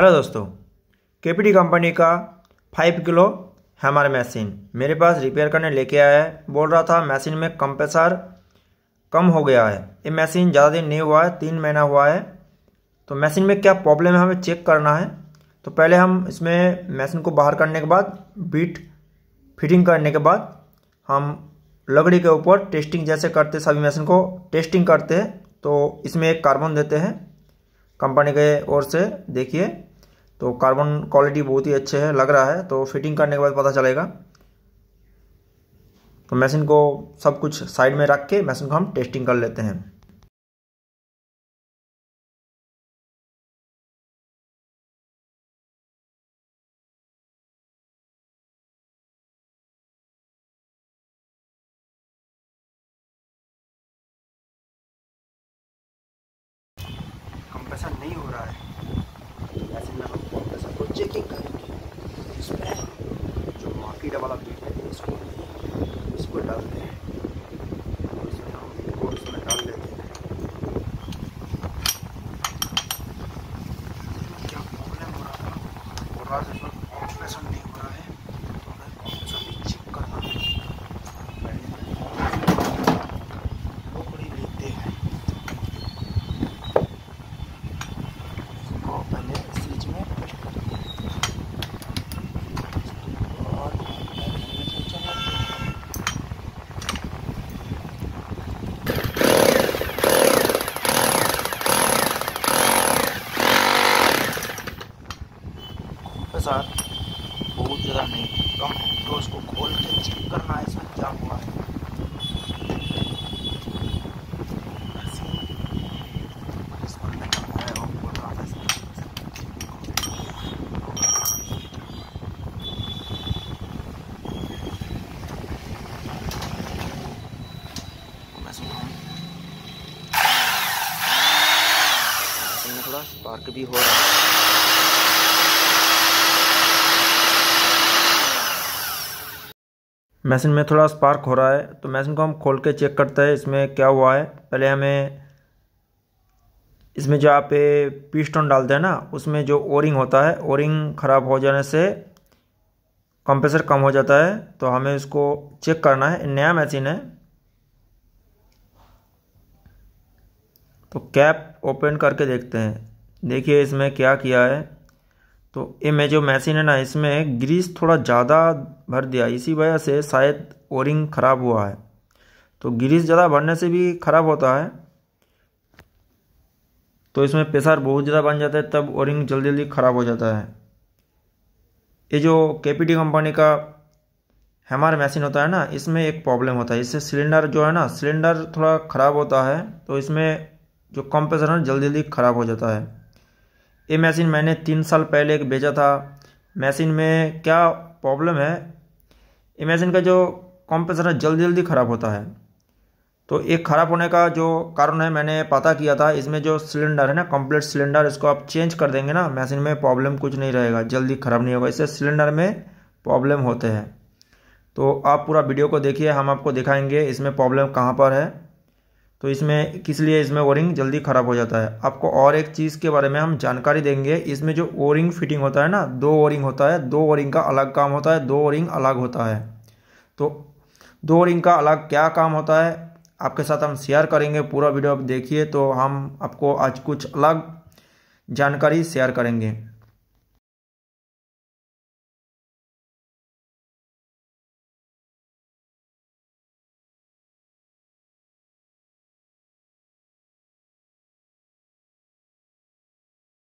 hello दोस्तों KPT company का five kilo hammer machine मेरे पास रिपेयर करने लेके आया है बोल रहा था मशीन में कंप्रेसर कम हो गया है ये मशीन ज़्यादा दिन नहीं हुआ है तीन महीना हुआ है तो मशीन में क्या प्रॉब्लम है हमें चेक करना है तो पहले हम इसमें मशीन को बाहर करने के बाद बीट फिटिंग करने के बाद हम लकड़ी के ऊपर टेस्टिंग जैसे करते सभी मशीन को टेस्टिंग करते हैं तो इसमें एक कार्बन देते हैं कंपनी के ओर से देखिए तो कार्बन क्वालिटी बहुत ही अच्छे है लग रहा है तो फिटिंग करने के बाद पता चलेगा तो मशीन को सब कुछ साइड में रख के मशीन को हम टेस्टिंग कर लेते हैं कटिंग तो- जो माफीडा वाला थोड़ा स्पार्क भी हो रहा है मैसिन में थोड़ा स्पार्क हो रहा है तो मैसिन को हम खोल के चेक करते हैं इसमें क्या हुआ है पहले हमें इसमें जो आप पीस्टोन डालते हैं ना उसमें जो ओरिंग होता है ओरिंग ख़राब हो जाने से कंप्रेसर कम हो जाता है तो हमें इसको चेक करना है नया मैसिन है तो कैप ओपन करके देखते हैं देखिए इसमें क्या किया है तो ये में जो मशीन है ना इसमें ग्रीस थोड़ा ज़्यादा भर दिया इसी वजह से शायद ओरिंग ख़राब हुआ है तो ग्रीस ज़्यादा भरने से भी ख़राब होता है तो इसमें प्रेशर बहुत ज़्यादा बन जाता है तब ओरिंग जल्दी जल्दी ख़राब हो जाता है ये जो के कंपनी का हमारा मशीन होता है ना इसमें एक प्रॉब्लम होता है इससे सिलेंडर जो है ना सिलेंडर थोड़ा ख़राब होता है तो इसमें जो कंप्रेसर है जल्दी जल्दी ख़राब हो जाता है ये मशीन मैंने तीन साल पहले एक भेजा था मशीन में क्या प्रॉब्लम है ये मशीन का जो कंप्रेसर है जल्दी जल्दी ख़राब होता है तो एक ख़राब होने का जो कारण है मैंने पता किया था इसमें जो सिलेंडर है ना कंप्लीट सिलेंडर इसको आप चेंज कर देंगे ना मशीन में प्रॉब्लम कुछ नहीं रहेगा जल्दी ख़राब नहीं होगा इससे सिलेंडर में प्रॉब्लम होते हैं तो आप पूरा वीडियो को देखिए हम आपको दिखाएंगे इसमें प्रॉब्लम कहाँ पर है तो इसमें किस लिए इसमें ओरिंग जल्दी ख़राब हो जाता है आपको और एक चीज़ के बारे में हम जानकारी देंगे इसमें जो ओरिंग फिटिंग होता है ना दो ओरिंग होता है दो ओरिंग का अलग काम होता है दो ओरिंग अलग होता है तो दो ओरिंग का अलग क्या काम होता है आपके साथ हम शेयर करेंगे पूरा वीडियो आप देखिए तो हम आपको आज कुछ अलग जानकारी शेयर करेंगे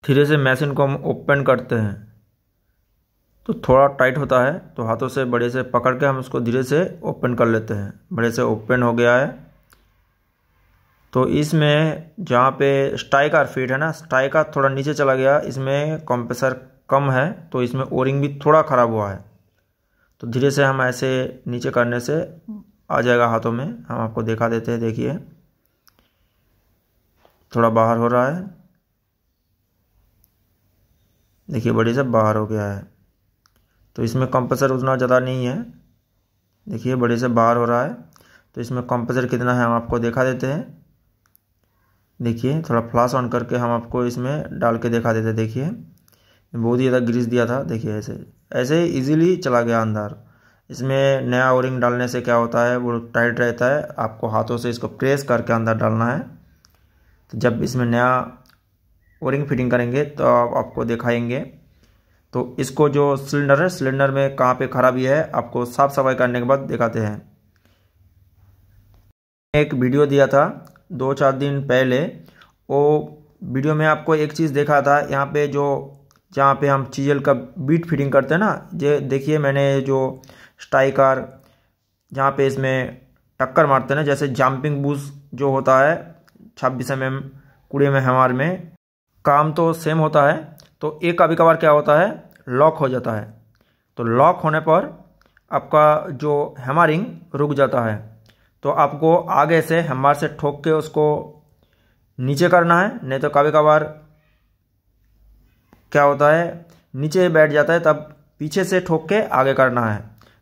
धीरे से मशीन को हम ओपन करते हैं तो थोड़ा टाइट होता है तो हाथों से बड़े से पकड़ के हम उसको धीरे से ओपन कर लेते हैं बड़े से ओपन हो गया है तो इसमें जहाँ पे स्टाइकार फीट है ना का थोड़ा नीचे चला गया इसमें कंप्रेसर कम है तो इसमें ओरिंग भी थोड़ा ख़राब हुआ है तो धीरे से हम ऐसे नीचे करने से आ जाएगा हाथों में हम आपको देखा देते हैं देखिए थोड़ा बाहर हो रहा है देखिए बड़ी से बाहर हो गया है तो इसमें कंप्रेसर उतना ज़्यादा नहीं है देखिए बड़े से बाहर हो रहा है तो इसमें कंप्रेसर कितना है हम आपको देखा देते हैं देखिए थोड़ा फ्लाश ऑन करके हम आपको इसमें डाल के देखा देते हैं देखिए बहुत ही ज़्यादा ग्रीस दिया था देखिए ऐसे ऐसे ही ईजिली चला गया अंदर इसमें नया ओरिंग डालने से क्या होता है वो टाइट रहता है आपको हाथों से इसको प्रेस करके अंदर डालना है तो जब इसमें नया ओरिंग रिंग फिटिंग करेंगे तो आप आपको दिखाएंगे तो इसको जो सिलेंडर है सिलेंडर में कहाँ पे खराबी है आपको साफ सफाई करने के बाद दिखाते हैं एक वीडियो दिया था दो चार दिन पहले वो वीडियो में आपको एक चीज़ देखा था यहाँ पे जो जहाँ पे हम चीजल का बीट फिटिंग करते हैं ना ये देखिए मैंने जो स्ट्राइकर जहाँ पे इसमें टक्कर मारते हैं ना जैसे जंपिंग बूस जो होता है छब्बीस एम एम कुड़ी एम एम में काम तो सेम होता है तो ए कभी कभार क्या होता है लॉक हो जाता है तो लॉक होने पर आपका जो हैमरिंग रुक जाता है तो आपको आगे से हैमर से ठोक के उसको नीचे करना है नहीं तो कभी कभार क्या होता है नीचे बैठ जाता है तब पीछे से ठोक के आगे करना है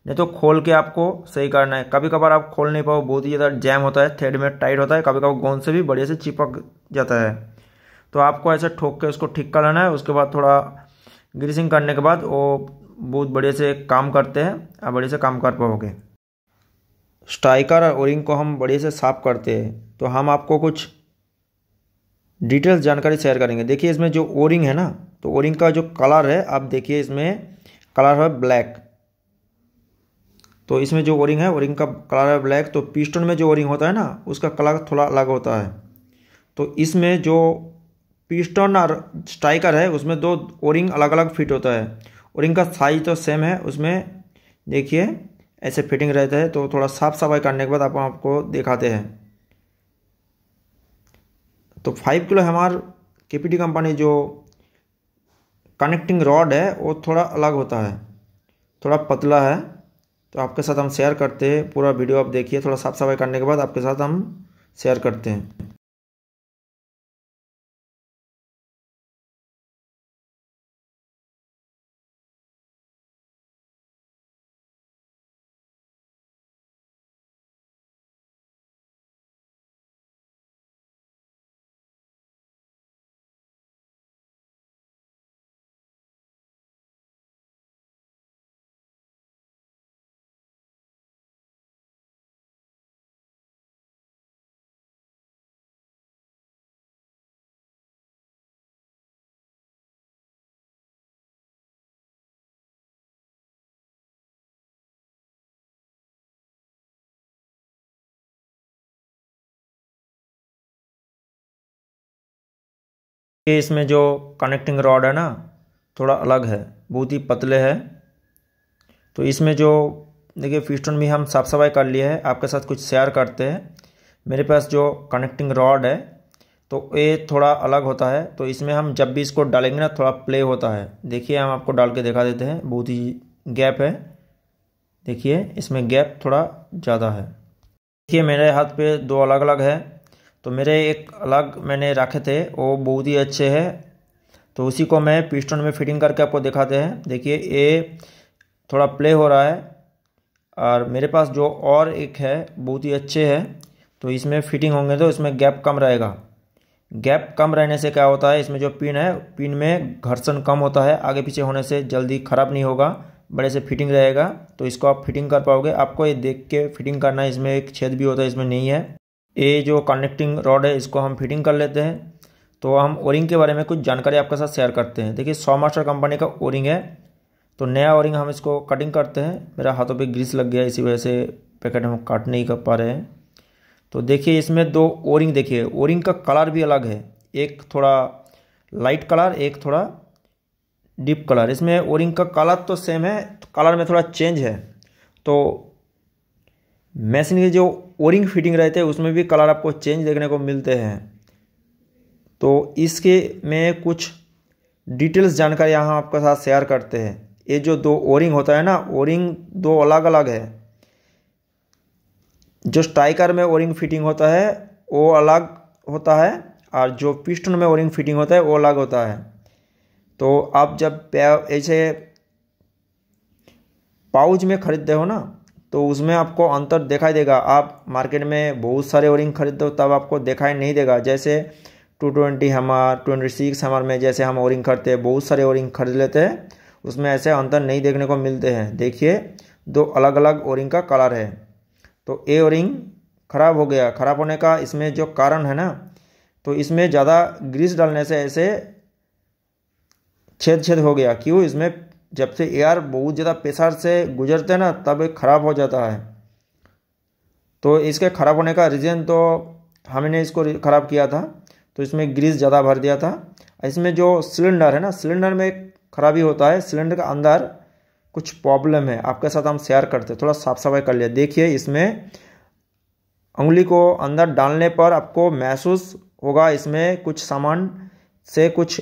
नहीं तो खोल के आपको सही करना है कभी कभार आप खोल नहीं पाओ बहुत ही ज़्यादा जैम होता है थ्रेड में टाइट होता है कभी कभार गोंद से भी बढ़िया से चिपक जाता है तो आपको ऐसे ठोक के उसको ठीक कर लेना है उसके बाद थोड़ा ग्रीसिंग करने के बाद वो बहुत बढ़िया से काम करते हैं आप बढ़िया से काम कर पाओगे स्ट्राइकर और ओरिंग को हम बढ़िया से साफ करते हैं तो हम आपको कुछ डिटेल्स जानकारी शेयर करेंगे देखिए इसमें जो ओरिंग है ना तो ओरिंग का जो कलर है आप देखिए इसमें कलर है ब्लैक तो इसमें जो ओरिंग है ओरिंग का कलर है ब्लैक तो पिस्टन में जो ओरिंग होता है ना उसका कलर थोड़ा अलग होता है तो इसमें जो पिस्टन और स्ट्राइकर है उसमें दो ओरिंग अलग अलग फिट होता है ओरिंग का साइज तो सेम है उसमें देखिए ऐसे फिटिंग रहता है तो थोड़ा साफ सफाई करने के बाद आप आपको दिखाते हैं तो फाइव किलो हमार के कंपनी जो कनेक्टिंग रॉड है वो थोड़ा अलग होता है थोड़ा पतला है तो आपके साथ हम शेयर करते हैं पूरा वीडियो आप देखिए थोड़ा साफ सफाई करने के बाद आपके साथ हम शेयर करते हैं कि इसमें जो कनेक्टिंग रॉड है ना थोड़ा अलग है बहुत ही पतले है तो इसमें जो देखिए फीस्टन भी हम साफ सफाई कर लिए है आपके साथ कुछ शेयर करते हैं मेरे पास जो कनेक्टिंग रॉड है तो ये थोड़ा अलग होता है तो इसमें हम जब भी इसको डालेंगे ना थोड़ा प्ले होता है देखिए हम आपको डाल के दिखा देते हैं बहुत ही गैप है देखिए इसमें गैप थोड़ा ज़्यादा है देखिए मेरे हाथ पे दो अलग अलग है तो मेरे एक अलग मैंने रखे थे वो बहुत ही अच्छे हैं तो उसी को मैं पिस्टन में फिटिंग करके आपको दिखाते हैं देखिए ये थोड़ा प्ले हो रहा है और मेरे पास जो और एक है बहुत ही अच्छे है तो इसमें फिटिंग होंगे तो इसमें गैप कम रहेगा गैप कम रहने से क्या होता है इसमें जो पिन है पिन में घर्षण कम होता है आगे पीछे होने से जल्दी ख़राब नहीं होगा बड़े से फिटिंग रहेगा तो इसको आप फिटिंग कर पाओगे आपको ये देख के फिटिंग करना है इसमें एक छेद भी होता है इसमें नहीं है ये जो कनेक्टिंग रॉड है इसको हम फिटिंग कर लेते हैं तो हम ओरिंग के बारे में कुछ जानकारी आपके साथ शेयर करते हैं देखिए सौ मास्टर कंपनी का ओरिंग है तो नया ओरिंग हम इसको कटिंग करते हैं मेरा हाथों पे ग्रीस लग गया इसी वजह से पैकेट हम काट नहीं कर पा रहे हैं तो देखिए इसमें दो ओरिंग देखिए ओरिंग का कलर भी अलग है एक थोड़ा लाइट कलर एक थोड़ा डीप कलर इसमें ओरिंग का कलर तो सेम है कलर तो में थोड़ा चेंज है तो मशीन की जो ओरिंग फिटिंग रहते हैं उसमें भी कलर आपको चेंज देखने को मिलते हैं तो इसके में कुछ डिटेल्स जानकारी यहाँ आपके साथ शेयर करते हैं ये जो दो ओरिंग होता है ना ओरिंग दो अलग अलग है जो स्ट्राइकर में ओरिंग फिटिंग होता है वो अलग होता है और जो पिस्टन में ओरिंग फिटिंग होता है वो अलग होता है तो आप जब ऐसे पाउच में खरीदते हो ना तो उसमें आपको अंतर दिखाई देगा आप मार्केट में बहुत सारे ओरिंग खरीदते हो तब आपको दिखाई नहीं देगा जैसे two twenty hammer twenty six hammer में जैसे हम ओरिंग खरीदते हैं बहुत सारे ओरिंग खरीद लेते हैं उसमें ऐसे अंतर नहीं देखने को मिलते हैं देखिए दो अलग अलग ओरिंग का कलर है तो ए ओरिंग खराब हो गया खराब होने का इसमें जो कारण है ना तो इसमें ज़्यादा ग्रीस डालने से ऐसे छेद छेद हो गया क्यों इसमें जब से एयर बहुत ज़्यादा प्रेशर से गुजरते हैं ना तब ख़राब हो जाता है तो इसके ख़राब होने का रीज़न तो हमने इसको ख़राब किया था तो इसमें ग्रीस ज़्यादा भर दिया था इसमें जो सिलेंडर है ना सिलेंडर में खराबी होता है सिलेंडर के अंदर कुछ प्रॉब्लम है आपके साथ हम शेयर करते थोड़ा साफ सफाई कर लिया देखिए इसमें उंगली को अंदर डालने पर आपको महसूस होगा इसमें कुछ सामान से कुछ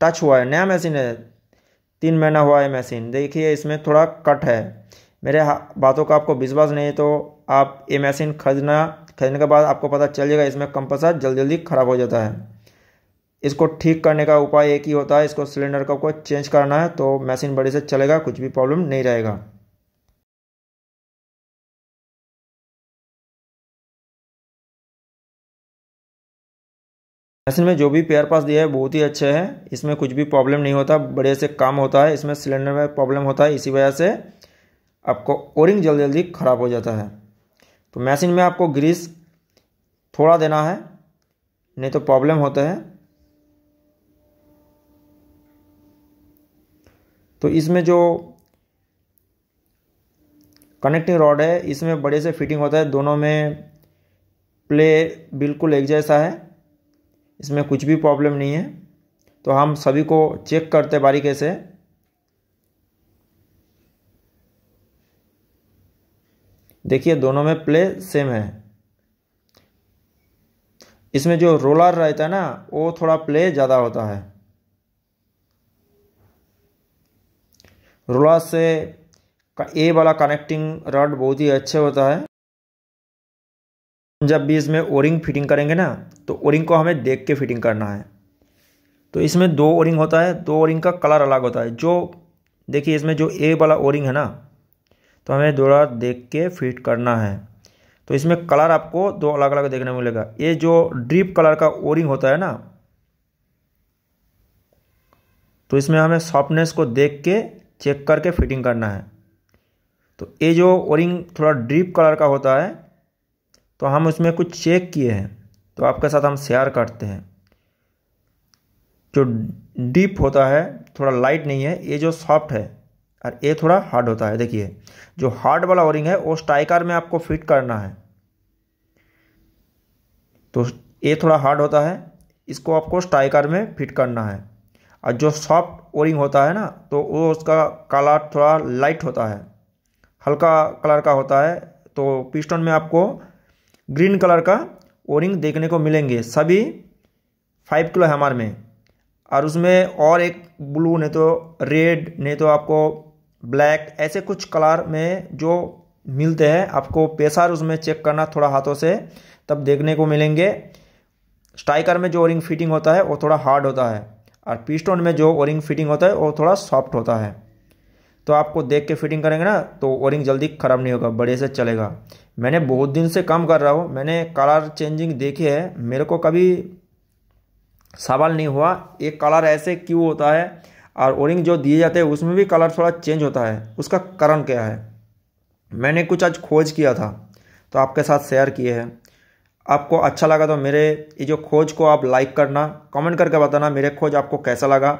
टच हुआ है नया मशीन है तीन महीना हुआ है मशीन देखिए इसमें थोड़ा कट है मेरे बातों का आपको विश्वास नहीं है तो आप ये मशीन खरीदना खरीदने के बाद आपको पता चल जाएगा इसमें कंपसर जल्दी जल्दी ख़राब हो जाता है इसको ठीक करने का उपाय एक ही होता है इसको सिलेंडर का को चेंज करना है तो मशीन बड़ी से चलेगा कुछ भी प्रॉब्लम नहीं रहेगा ऐसे में जो भी पेयर पास दिया है बहुत ही अच्छे हैं इसमें कुछ भी प्रॉब्लम नहीं होता बड़े से काम होता है इसमें सिलेंडर में प्रॉब्लम होता है इसी वजह से आपको ओरिंग जल्दी जल्दी ख़राब हो जाता है तो मशीन में आपको ग्रीस थोड़ा देना है नहीं तो प्रॉब्लम होता है तो इसमें जो कनेक्टिंग रॉड है इसमें बड़े से फिटिंग होता है दोनों में प्ले बिल्कुल एक जैसा है इसमें कुछ भी प्रॉब्लम नहीं है तो हम सभी को चेक करते बारीकी से देखिए दोनों में प्ले सेम है इसमें जो रोलर रहता है ना वो थोड़ा प्ले ज़्यादा होता है रोलर से ए वाला कनेक्टिंग रॉड बहुत ही अच्छे होता है जब भी इसमें ओरिंग फिटिंग करेंगे ना तो ओरिंग को हमें देख के फिटिंग करना है तो इसमें दो ओरिंग होता है दो ओरिंग का कलर अलग होता है जो देखिए इसमें जो ए वाला ओरिंग है ना तो हमें दोबारा देख के फिट करना है तो इसमें कलर आपको दो अलग अलग देखने को मिलेगा ये जो ड्रीप कलर का ओरिंग होता है ना तो इसमें हमें सॉफ्टनेस को देख के चेक करके फिटिंग करना है तो ये जो ओरिंग थोड़ा ड्रीप कलर का होता है तो हम उसमें कुछ चेक किए हैं तो आपके साथ हम शेयर करते हैं जो डीप होता है थोड़ा लाइट नहीं है ये जो सॉफ्ट है और ये थोड़ा हार्ड होता है देखिए जो हार्ड वाला ओरिंग है वो स्ट्राइकर में आपको फिट करना है तो ये थोड़ा हार्ड होता है इसको आपको स्ट्राइकर में फिट करना है और जो सॉफ्ट ओरिंग होता है ना तो वो उसका कलर थोड़ा लाइट होता है हल्का कलर का होता है तो पिस्टन में आपको ग्रीन कलर का ओरिंग देखने को मिलेंगे सभी फाइव किलो हैमर में और उसमें और एक ब्लू नहीं तो रेड नहीं तो आपको ब्लैक ऐसे कुछ कलर में जो मिलते हैं आपको पेसार उसमें चेक करना थोड़ा हाथों से तब देखने को मिलेंगे स्ट्राइकर में जो ओरिंग फिटिंग होता है वो थोड़ा हार्ड होता है और पिस्टोन में जो ओरिंग फिटिंग होता है वो थोड़ा सॉफ्ट होता है तो आपको देख के फिटिंग करेंगे ना तो ओरिंग जल्दी ख़राब नहीं होगा बढ़िया से चलेगा मैंने बहुत दिन से काम कर रहा हूँ मैंने कलर चेंजिंग देखी है मेरे को कभी सवाल नहीं हुआ एक कलर ऐसे क्यों होता है और ओरिंग जो दिए जाते हैं उसमें भी कलर थोड़ा चेंज होता है उसका कारण क्या है मैंने कुछ आज खोज किया था तो आपके साथ शेयर किए हैं आपको अच्छा लगा तो मेरे ये जो खोज को आप लाइक करना कमेंट करके बताना मेरे खोज आपको कैसा लगा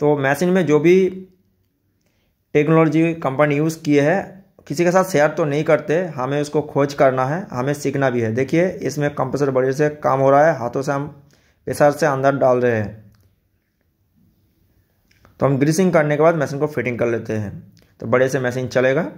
तो मैसेज में जो भी टेक्नोलॉजी कंपनी यूज़ किए है किसी के साथ शेयर तो नहीं करते हमें उसको खोज करना है हमें सीखना भी है देखिए इसमें कंप्रेसर बड़े से काम हो रहा है हाथों से हम प्रेसर से अंदर डाल रहे हैं तो हम ग्रीसिंग करने के बाद मशीन को फिटिंग कर लेते हैं तो बड़े से मशीन चलेगा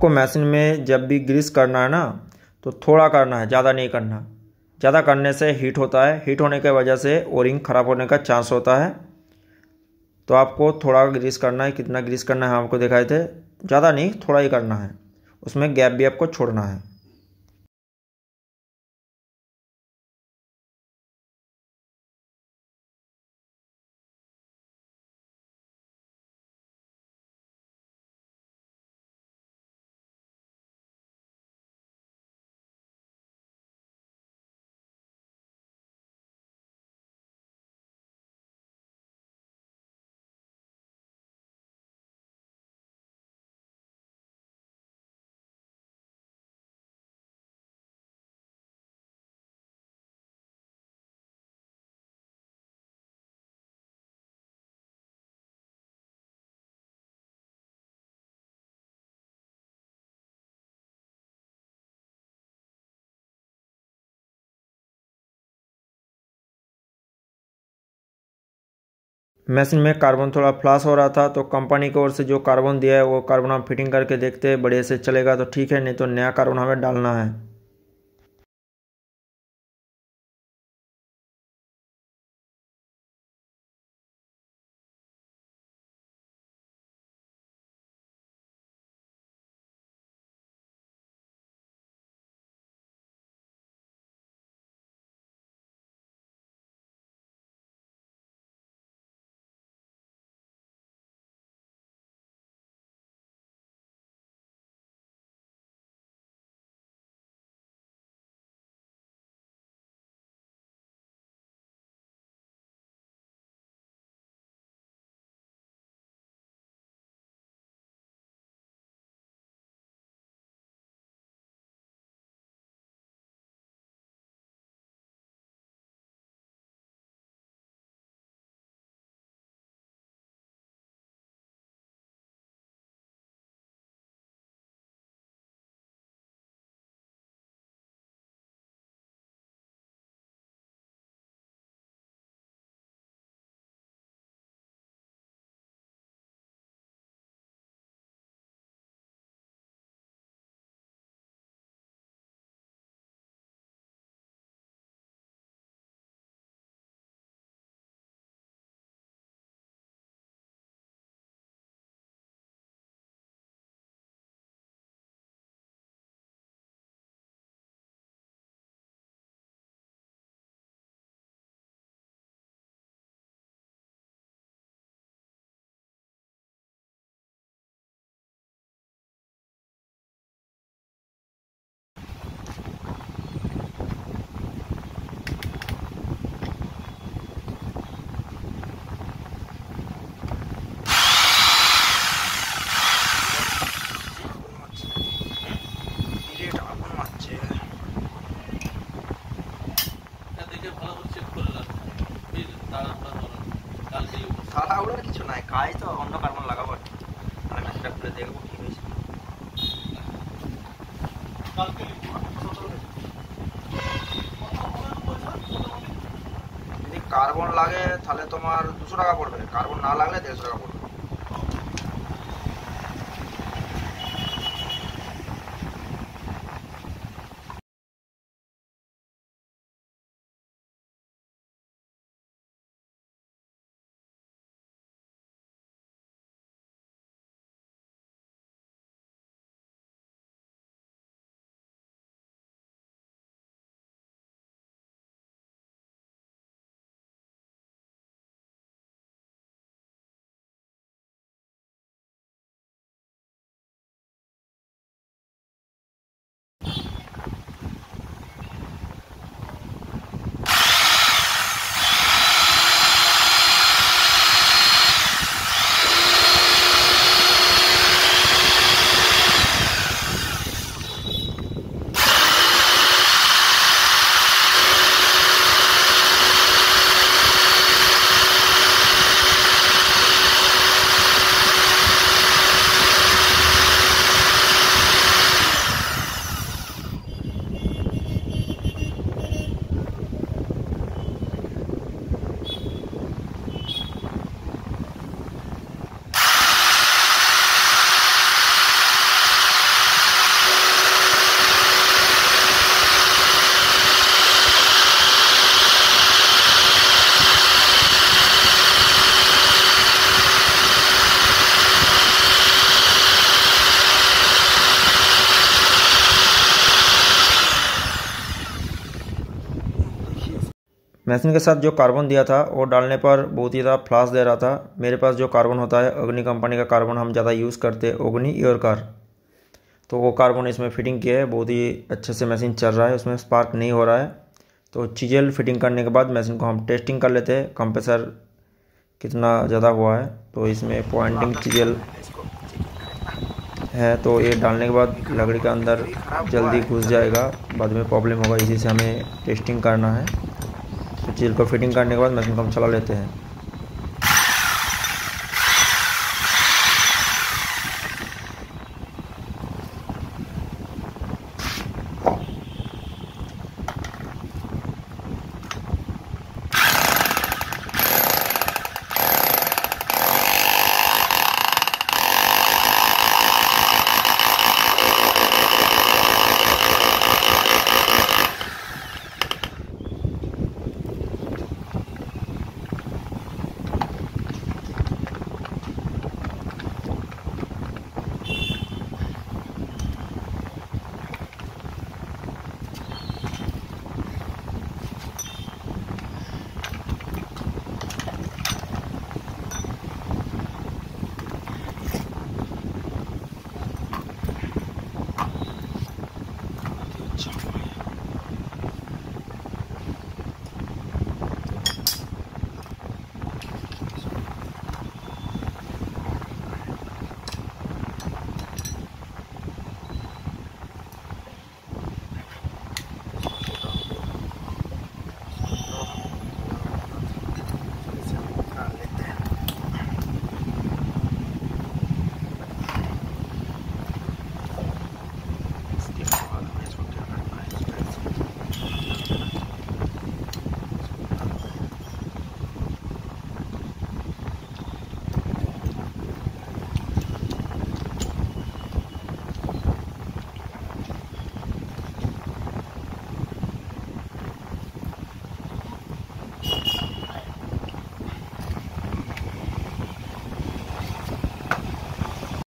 आपको मशीन में जब भी ग्रीस करना है ना तो थोड़ा करना है ज़्यादा नहीं करना ज़्यादा करने से हीट होता है हीट होने की वजह से ओरिंग ख़राब होने का चांस होता है तो आपको थोड़ा ग्रीस करना है कितना ग्रीस करना है आपको दिखाए थे ज़्यादा नहीं थोड़ा ही करना है उसमें गैप भी आपको छोड़ना है मशीन में कार्बन थोड़ा फ्लास हो रहा था तो कंपनी की ओर से जो कार्बन दिया है वो कार्बन हम फिटिंग करके देखते हैं बढ़िया से चलेगा तो ठीक है नहीं तो नया कार्बन हमें डालना है তাড়াহুড়োর কিছু নাই কাজ তো অন্য কার্বন লাগাবো আর ম্যাচটা খুলে দেখবো কি হয়েছে যদি কার্বন লাগে তাহলে তোমার দুশো টাকা পড়বে কার্বন না লাগলে দেড়শো টাকা পড়বে मैथिन के साथ जो कार्बन दिया था वो डालने पर बहुत ही ज़्यादा फ्लास दे रहा था मेरे पास जो कार्बन होता है अग्नि कंपनी का कार्बन हम ज़्यादा यूज़ करते हैं अग्नि ईयर कार तो वो कार्बन इसमें फिटिंग किया है बहुत ही अच्छे से मशीन चल रहा है उसमें स्पार्क नहीं हो रहा है तो चीजल फिटिंग करने के बाद मशीन को हम टेस्टिंग कर लेते हैं कंप्रेसर कितना ज़्यादा हुआ है तो इसमें पॉइंटिंग चीजल है तो ये डालने के बाद लकड़ी के अंदर जल्दी घुस जाएगा बाद में प्रॉब्लम होगा इसी से हमें टेस्टिंग करना है चीज़ को फिटिंग करने के बाद मशीन को हम चला लेते हैं